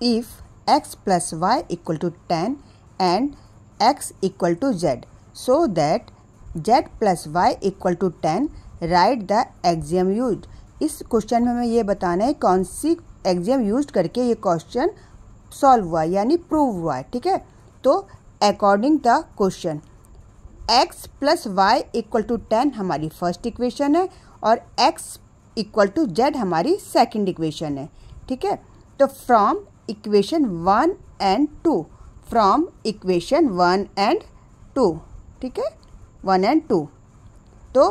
if x plus y equal to 10 and x equal to z. So that z plus y equal to 10 right the axiom use इस question में हमें ये बताना है कौन सी एग्जाम यूज करके ये क्वेश्चन सॉल्व हुआ यानी प्रूव हुआ तो है ठीक है तो according the question x plus Y equal to ten हमारी फर्स्ट इक्वेशन है और x इक्वल टू जेड हमारी सेकंड इक्वेशन है ठीक है तो from equation one and two from equation one and two ठीक है वन एंड टू तो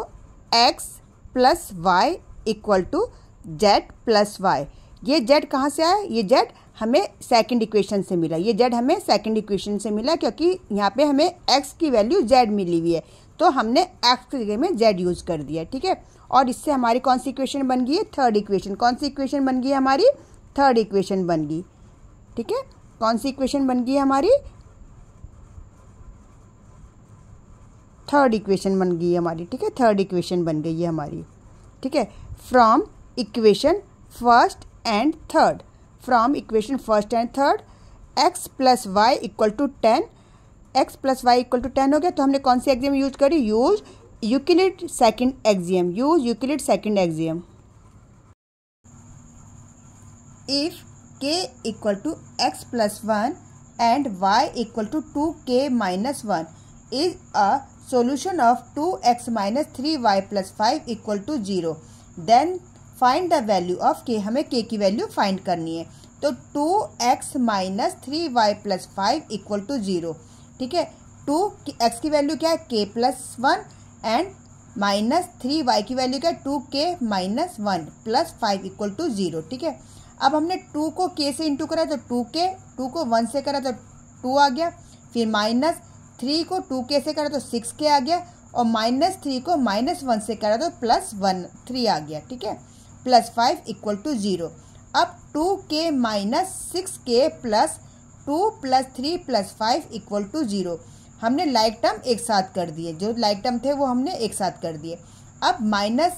X plus Y equal to Z plus Y ये जेड कहाँ से आया ये जेड हमें सेकंड इक्वेशन से मिला ये जेड हमें सेकंड इक्वेशन से मिला क्योंकि यहाँ पे हमें एक्स की वैल्यू जेड मिली हुई है तो हमने एक्स की जगह में जेड यूज़ कर दिया ठीक है और इससे हमारी कौन सी इक्वेशन बन गई है थर्ड इक्वेशन कौन सी इक्वेशन बन गई है हमारी थर्ड इक्वेशन बन गई ठीक है कौन सी इक्वेशन बन गई है हमारी थर्ड इक्वेशन बन गई है हमारी ठीक है थर्ड इक्वेशन बन गई है हमारी ठीक है from equation first and third from equation first and third X plus Y equal to ten X plus Y equal to ten हो गया तो हमने कौन सी एग्जाम यूज करी use Euclid second axiom use Euclid second axiom if K equal to X plus one and Y equal to two K minus one is a solution of two X minus three Y plus five equal to zero then find the value of K हमें K की value find करनी है तो two X minus three Y plus five equal to zero ठीक है two X की value क्या है K plus one and minus three Y की वैल्यू क्या two K minus one plus five equal to zero ठीक है अब हमने टू को के से इंटू करा तो टू के टू को वन से करा तो टू आ गया फिर माइनस थ्री को टू के से करा तो सिक्स के आ गया और माइनस थ्री को माइनस वन से करा तो प्लस वन थ्री आ गया ठीक है plus five equal to zero अब two K minus six K plus two plus three plus five equal to zero हमने लाइक टर्म एक साथ कर दिए जो लाइक टर्म थे वो हमने एक साथ कर दिए अब माइनस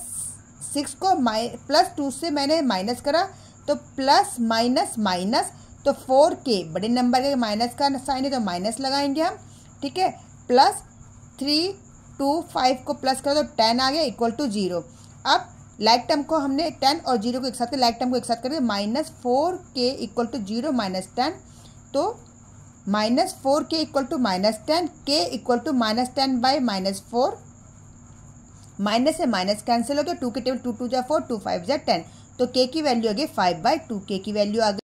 सिक्स को माइ प्लस टू से मैंने माइनस करा तो प्लस माइनस माइनस तो फोर के बड़े नंबर के माइनस का साइन है तो माइनस लगाएंगे हम ठीक है प्लस थ्री टू फाइव को प्लस करो तो टेन आ गया इक्वल टू जीरो अब लाइक टर्म को हमने टेन और जीरो को एक साथ लाइक टर्म को एक साथ करके minus four K equal to zero minus ten तो minus four K equal to minus ten K equal to minus ten by minus four minus से माइनस कैंसिल हो गया टू के टेबल टू टू जै फोर टू फाइव जै ten तो K की value आ गई फाइव बाई टू के की वैल्यू आ गई